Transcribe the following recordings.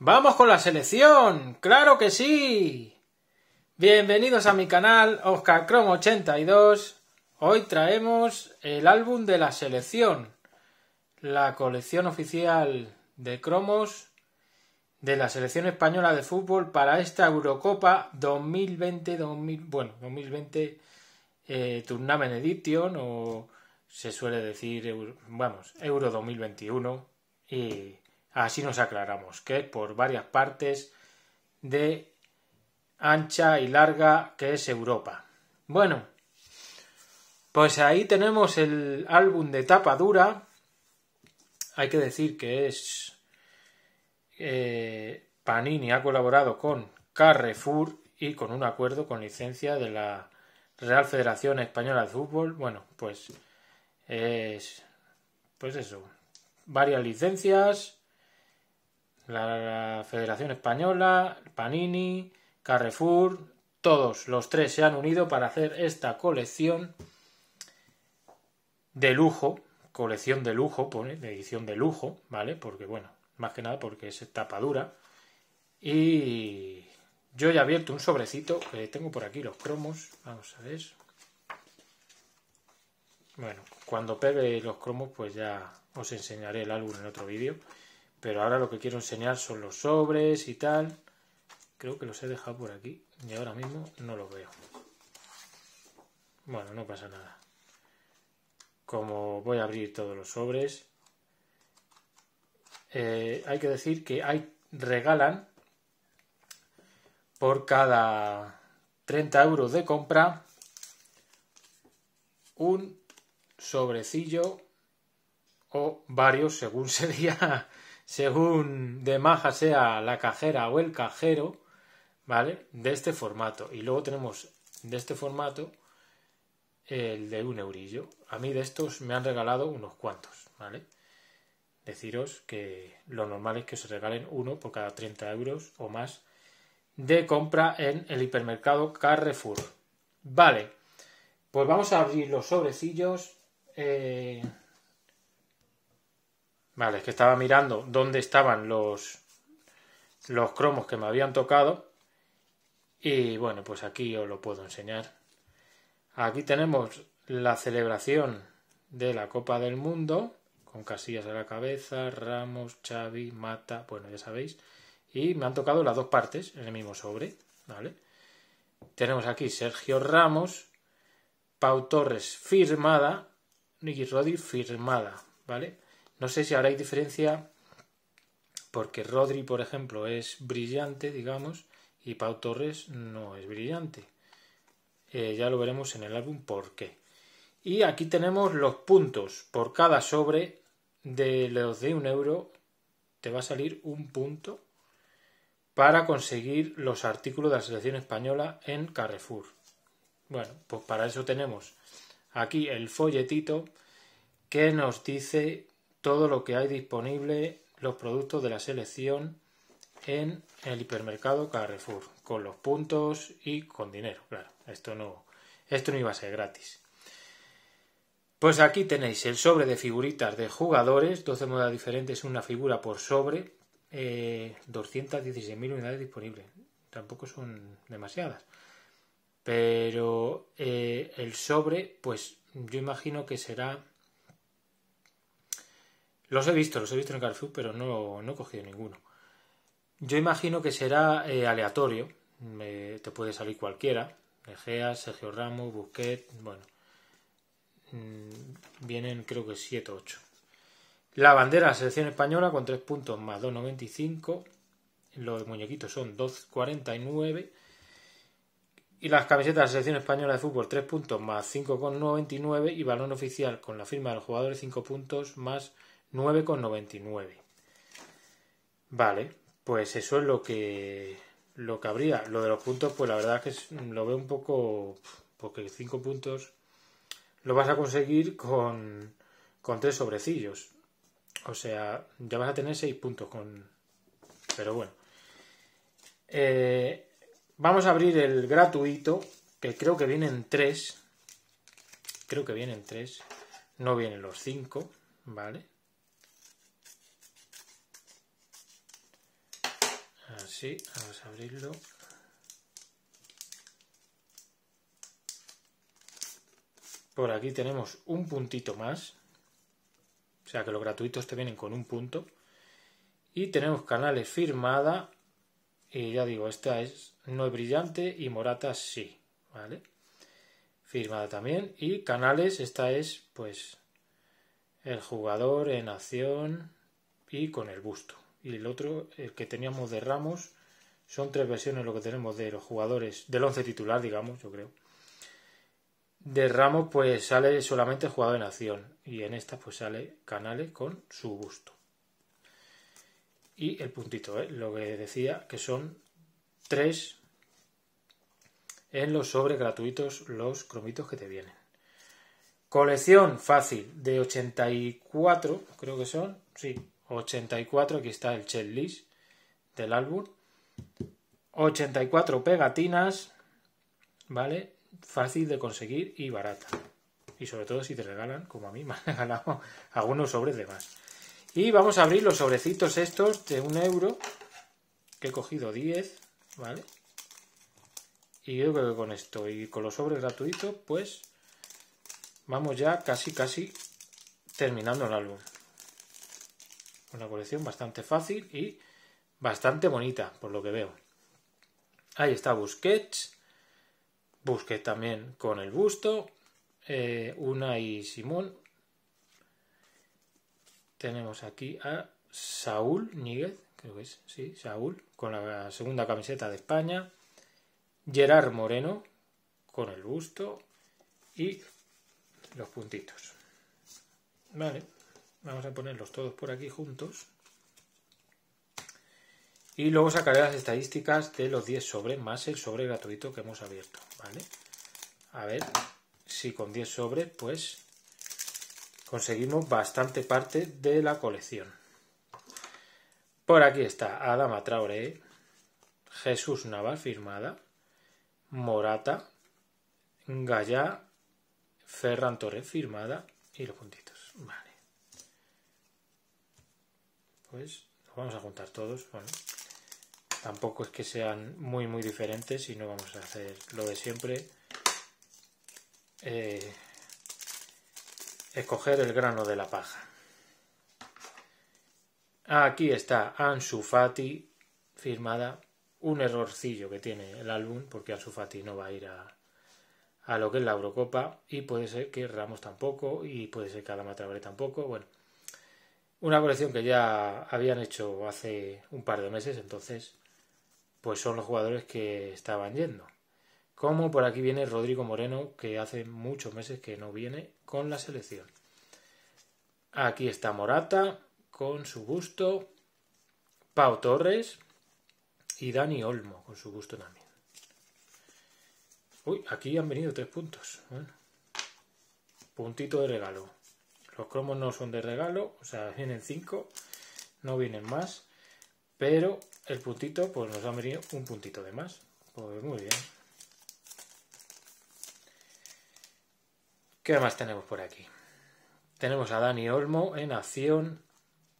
¡Vamos con la selección! ¡Claro que sí! Bienvenidos a mi canal Oscar 82. Hoy traemos el álbum de la selección, la colección oficial de cromos de la selección española de fútbol para esta Eurocopa 2020, 2000, bueno, 2020 eh, Tournament Edition o se suele decir, vamos, Euro 2021 y Así nos aclaramos que por varias partes de ancha y larga que es Europa. Bueno, pues ahí tenemos el álbum de tapa dura. Hay que decir que es... Eh, Panini ha colaborado con Carrefour y con un acuerdo con licencia de la Real Federación Española de Fútbol. Bueno, pues es. Pues eso. Varias licencias. La Federación Española, Panini, Carrefour, todos los tres se han unido para hacer esta colección de lujo, colección de lujo, pone, de edición de lujo, ¿vale? Porque, bueno, más que nada porque es tapa dura. Y yo ya he abierto un sobrecito que tengo por aquí los cromos, vamos a ver. Bueno, cuando pegue los cromos, pues ya os enseñaré el álbum en otro vídeo. Pero ahora lo que quiero enseñar son los sobres y tal. Creo que los he dejado por aquí y ahora mismo no los veo. Bueno, no pasa nada. Como voy a abrir todos los sobres, eh, hay que decir que hay, regalan por cada 30 euros de compra un sobrecillo o varios según sería según de maja sea la cajera o el cajero, ¿vale? De este formato. Y luego tenemos de este formato el de un eurillo. A mí de estos me han regalado unos cuantos, ¿vale? Deciros que lo normal es que se regalen uno por cada 30 euros o más de compra en el hipermercado Carrefour. Vale, pues vamos a abrir los sobrecillos. Eh, Vale, es que estaba mirando dónde estaban los, los cromos que me habían tocado. Y bueno, pues aquí os lo puedo enseñar. Aquí tenemos la celebración de la Copa del Mundo, con casillas a la cabeza, Ramos, Xavi, Mata, bueno, ya sabéis. Y me han tocado las dos partes en el mismo sobre, ¿vale? Tenemos aquí Sergio Ramos, Pau Torres firmada Nicky Rodri firmada, ¿vale? No sé si habrá diferencia porque Rodri, por ejemplo, es brillante, digamos, y Pau Torres no es brillante. Eh, ya lo veremos en el álbum por qué. Y aquí tenemos los puntos. Por cada sobre de los de un euro te va a salir un punto para conseguir los artículos de la selección española en Carrefour. Bueno, pues para eso tenemos aquí el folletito que nos dice todo lo que hay disponible, los productos de la selección en el hipermercado Carrefour, con los puntos y con dinero, claro, esto no, esto no iba a ser gratis. Pues aquí tenéis el sobre de figuritas de jugadores, 12 modas diferentes, una figura por sobre, 216.000 eh, unidades disponibles. Tampoco son demasiadas. Pero eh, el sobre, pues yo imagino que será los he visto, los he visto en Carrefour, pero no, he cogido ninguno. Yo imagino que será eh, aleatorio, te puede salir cualquiera, Egea, Sergio Ramos, Busquet, bueno. Mm, vienen creo que 7 o 8. La bandera de la selección española con 3 puntos más 2,95. Los muñequitos son 2,49. Y las camisetas de la selección española de fútbol 3 puntos más 5,99. Y balón oficial con la firma del jugador 5 puntos más 9,99. Vale, pues eso es lo que lo que habría. Lo de los puntos, pues la verdad es que lo veo un poco porque 5 puntos lo vas a conseguir con con tres sobrecillos. O sea, ya vas a tener 6 puntos con pero bueno. Eh, vamos a abrir el gratuito, que creo que vienen tres. Creo que vienen tres. No vienen los cinco, ¿vale? Así, vamos a abrirlo. Por aquí tenemos un puntito más. O sea que los gratuitos te vienen con un punto. Y tenemos canales firmada. Y ya digo, esta es no es brillante y morata sí. ¿Vale? Firmada también. Y canales, esta es pues el jugador en acción y con el busto y el otro, el eh, que teníamos de Ramos, son tres versiones lo que tenemos de los jugadores, del once titular, digamos, yo creo. De Ramos, pues sale solamente el jugador en acción, y en esta, pues sale Canales con su gusto Y el puntito, ¿eh? lo que decía, que son tres en los sobres gratuitos los cromitos que te vienen. Colección fácil de 84, creo que son, sí, 84, aquí está el checklist del álbum. 84 pegatinas, ¿vale? Fácil de conseguir y barata. Y sobre todo si te regalan, como a mí me han regalado algunos sobres de más. Y vamos a abrir los sobrecitos estos de un euro, que he cogido 10, ¿vale? Y yo creo que con esto y con los sobres gratuitos, pues vamos ya casi, casi terminando el álbum. Una colección bastante fácil y bastante bonita, por lo que veo. Ahí está Busquets. Busquets también con el busto. Eh, una y Simón. Tenemos aquí a Saúl Níguez, creo que es, sí, Saúl, con la segunda camiseta de España. Gerard Moreno con el busto y los puntitos. Vale. Vamos a ponerlos todos por aquí juntos. Y luego sacaré las estadísticas de los 10 sobres más el sobre gratuito que hemos abierto, ¿vale? A ver si con 10 sobres, pues, conseguimos bastante parte de la colección. Por aquí está Adama Traoré, Jesús Navas firmada, Morata, Gaya. Ferran Torres firmada y los puntitos. Vale pues vamos a juntar todos. Bueno, tampoco es que sean muy, muy diferentes y no vamos a hacer lo de siempre. Eh, escoger el grano de la paja. Aquí está Ansu Fati firmada. Un errorcillo que tiene el álbum porque Ansu Fati no va a ir a, lo que es la Eurocopa y puede ser que Ramos tampoco y puede ser que Adama tampoco. Bueno, una colección que ya habían hecho hace un par de meses, entonces, pues son los jugadores que estaban yendo. Como por aquí viene Rodrigo Moreno, que hace muchos meses que no viene con la selección. Aquí está Morata, con su gusto. Pau Torres y Dani Olmo, con su gusto también. Uy, aquí han venido tres puntos. puntito de regalo. Los cromos no son de regalo, o sea, vienen 5, no vienen más, pero el puntito, pues nos ha venido un puntito de más. Pues muy bien. ¿Qué más tenemos por aquí? Tenemos a Dani Olmo en acción,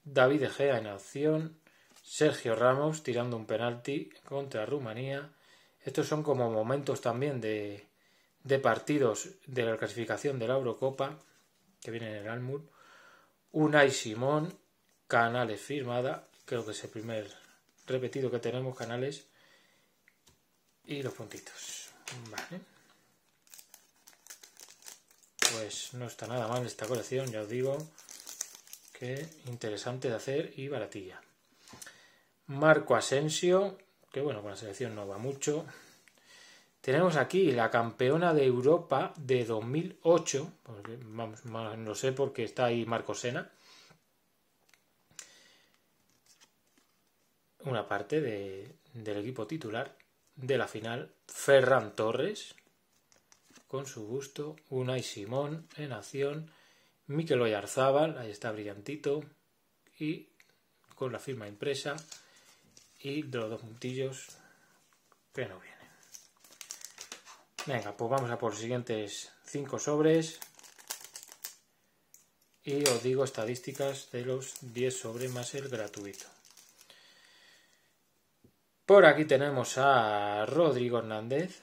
David Egea en acción, Sergio Ramos tirando un penalti contra Rumanía. Estos son como momentos también de, de partidos de la clasificación de la Eurocopa que viene en el una y Simón, Canales firmada, creo que es el primer repetido que tenemos, Canales, y los puntitos. Vale. Pues no está nada mal esta colección, ya os digo que interesante de hacer y baratilla. Marco Asensio, que bueno, con la selección no va mucho, tenemos aquí la campeona de Europa de 2008, vamos, no sé por qué está ahí Marco Sena. Una parte del equipo titular de la final, Ferran Torres, con su gusto, y Simón en acción, Mikel Oyarzábal, ahí está brillantito, y con la firma impresa y los dos puntillos, que no bien. Venga, pues vamos a por los siguientes 5 sobres. Y os digo estadísticas de los 10 sobres más el gratuito. Por aquí tenemos a Rodrigo Hernández.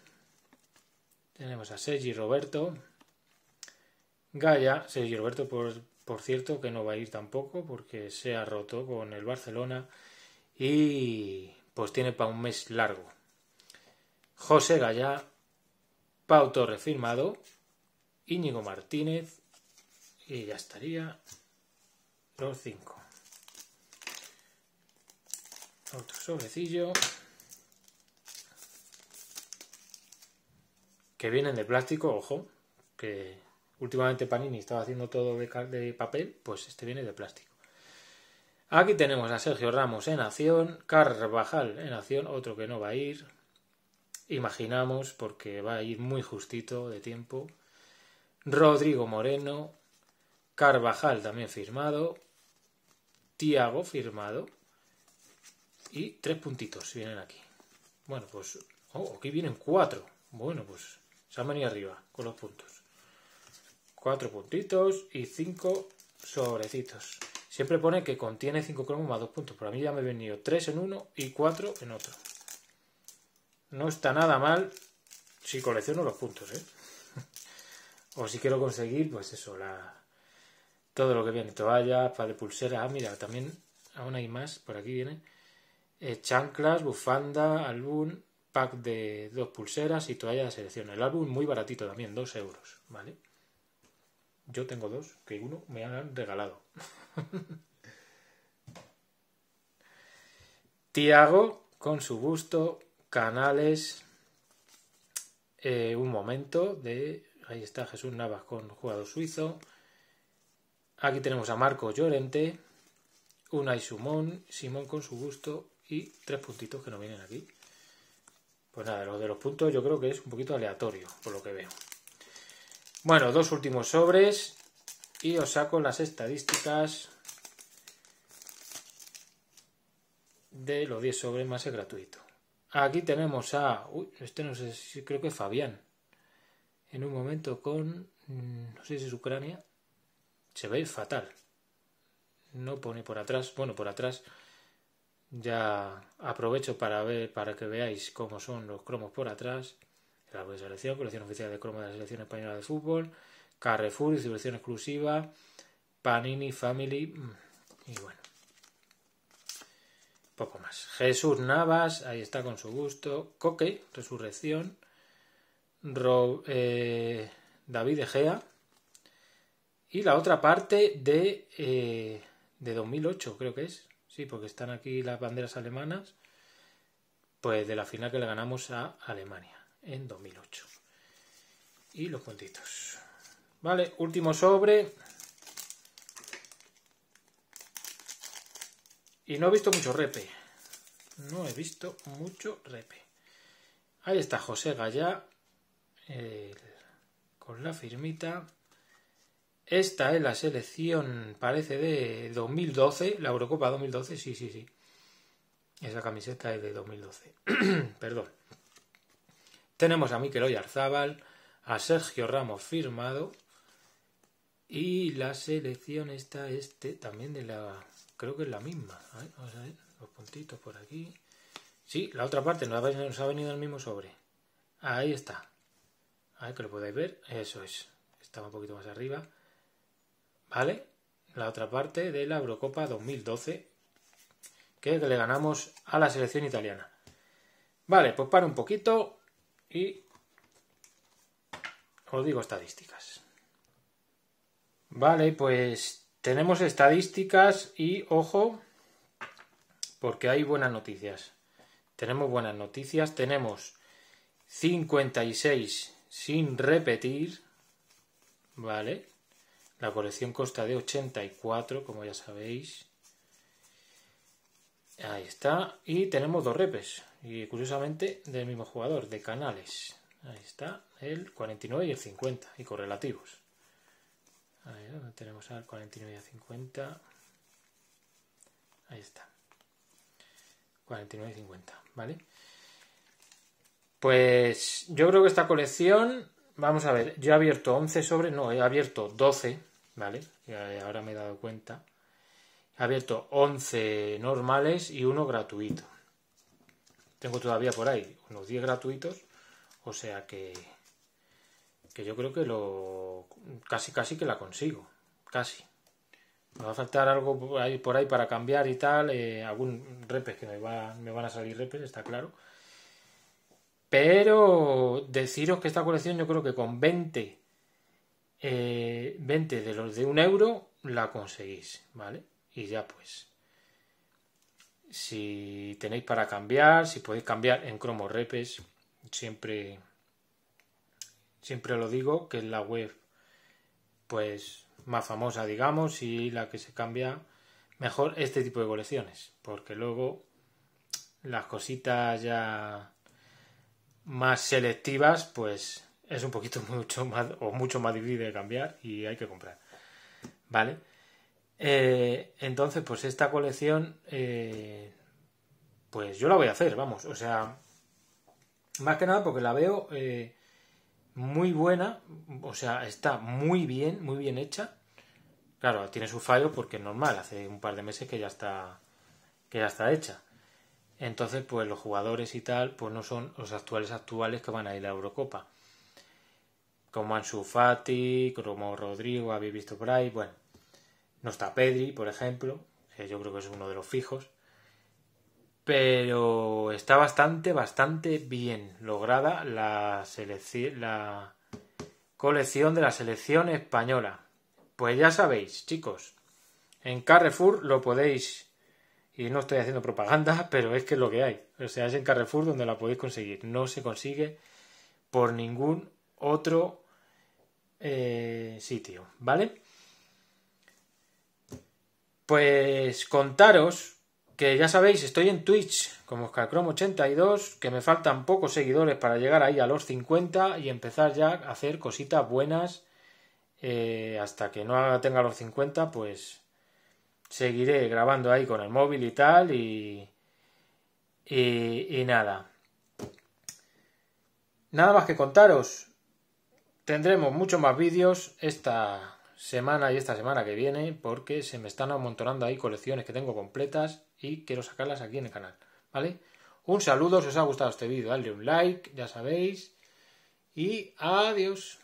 Tenemos a Sergi Roberto. Gaya, Sergi Roberto, por, cierto, que no va a ir tampoco porque se ha roto con el Barcelona. Y pues tiene para un mes largo. José Gaya. Pau Torre firmado, Íñigo Martínez y ya estaría los cinco. Otro sobrecillo. Que vienen de plástico, ojo, que últimamente Panini estaba haciendo todo de, de papel, pues este viene de plástico. Aquí tenemos a Sergio Ramos en acción, Carvajal en acción, otro que no va a ir, imaginamos, porque va a ir muy justito de tiempo. Rodrigo Moreno, Carvajal también firmado, Tiago firmado y tres puntitos vienen aquí. Bueno, pues oh, aquí vienen cuatro. Bueno, pues se han venido arriba con los puntos. Cuatro puntitos y cinco sobrecitos. Siempre pone que contiene cinco cromos más dos puntos, pero a mí ya me he venido tres en uno y cuatro en otro. No está nada mal si colecciono los puntos, ¿eh? o si quiero conseguir, pues eso, todo lo que viene, toallas, para de pulsera... Ah, mira, también aún hay más, por aquí viene. Eh, chanclas, bufanda, álbum, pack de dos pulseras y toalla de selección. El álbum muy baratito también, dos euros, ¿vale? Yo tengo dos, que uno me han regalado. Tiago, con su gusto, canales. Eh, un momento de... Ahí está Jesús Navas con jugador suizo. Aquí tenemos a Marco Llorente. Una y Simón. Simón con su gusto. Y tres puntitos que no vienen aquí. Pues nada, lo de los puntos yo creo que es un poquito aleatorio, por lo que veo. Bueno, dos últimos sobres. Y os saco las estadísticas de los 10 sobres más el gratuito. Aquí tenemos a. Uy, este no sé si creo que Fabián. En un momento con. Mm, no sé si es Ucrania. Se ve fatal. No pone por atrás. Bueno, por atrás. Ya aprovecho para ver, para que veáis cómo son los cromos por atrás. la selección, colección oficial de cromos de la selección española de fútbol. Carrefour, distribución exclusiva. Panini Family. Mm, y bueno. Poco más. Jesús Navas, ahí está con su gusto. Coque, Resurrección. Eh, David Egea. Y la otra parte de, eh, de 2008, creo que es. Sí, porque están aquí las banderas alemanas. Pues de la final que le ganamos a Alemania en 2008. Y los puntitos. Vale, último sobre. Y no he visto mucho repe. No he visto mucho repe. Ahí está José Gallá. con la firmita. Esta es la selección, parece, de 2012. La Eurocopa 2012, sí, sí, sí. Esa camiseta es de 2012. Perdón. Tenemos a Mikel Oyarzábal, a Sergio Ramos firmado. Y la selección está este también de la creo que es la misma. ¿eh? A los puntitos por aquí. Sí, la otra parte nos ha venido el mismo sobre. Ahí está. A ver que lo podéis ver. Eso es. Estaba un poquito más arriba. ¿Vale? La otra parte de la Eurocopa 2012 que le ganamos a la selección italiana. Vale, pues para un poquito y os digo estadísticas. Vale, pues tenemos estadísticas y, ojo, porque hay buenas noticias. Tenemos buenas noticias. Tenemos 56 sin repetir. ¿Vale? La colección consta de 84, como ya sabéis. Ahí está. Y tenemos dos repes. Y curiosamente, del mismo jugador, de canales. Ahí está, el 49 y el 50, y correlativos tenemos al 49 a 50. Ahí está. 49 y 50, ¿vale? Pues yo creo que esta colección, vamos a ver, yo he abierto 11 sobre. no, he abierto 12, ¿vale? Ahora me he dado cuenta. He abierto 11 normales y uno gratuito. Tengo todavía por ahí unos 10 gratuitos, o sea que que yo creo que lo casi casi que la consigo, casi. Me va a faltar algo por ahí para cambiar y tal, eh, algún repes que me, van a salir repes, está claro. Pero deciros que esta colección yo creo que con 20, 20 eh, de los de un euro la conseguís, ¿vale? Y ya pues, si tenéis para cambiar, si podéis cambiar en cromo repes, siempre siempre lo digo, que es la web pues más famosa, digamos, y la que se cambia mejor este tipo de colecciones, porque luego las cositas ya más selectivas, pues es un poquito mucho más o mucho más difícil de cambiar y hay que comprar, ¿vale? Eh, entonces, pues esta colección, eh, pues yo la voy a hacer, vamos, o sea, más que nada porque la veo eh, muy buena, o sea, está muy bien, muy bien hecha. Claro, tiene su fallo porque es normal, hace un par de meses que ya está que ya está hecha. Entonces, pues los jugadores y tal, pues no son los actuales actuales que van a ir a la Eurocopa. Como Ansu Fati, como Rodrigo, habéis visto por ahí, bueno. No está Pedri, por ejemplo, que yo creo que es uno de los fijos pero está bastante, bastante bien lograda la, la colección de la selección española. Pues ya sabéis, chicos, en Carrefour lo podéis, y no estoy haciendo propaganda, pero es que es lo que hay. O sea, es en Carrefour donde la podéis conseguir. No se consigue por ningún otro eh, sitio, ¿vale? Pues contaros que ya sabéis, estoy en Twitch como Oscarcrom82, que me faltan pocos seguidores para llegar ahí a los 50 y empezar ya a hacer cositas buenas. Eh, hasta que no tenga los 50, pues seguiré grabando ahí con el móvil y tal y, y, y nada. Nada más que contaros. Tendremos muchos más vídeos esta semana y esta semana que viene porque se me están amontonando ahí colecciones que tengo completas y quiero sacarlas aquí en el canal, ¿vale? Un saludo, si os ha gustado este vídeo, dadle un like, ya sabéis, y adiós.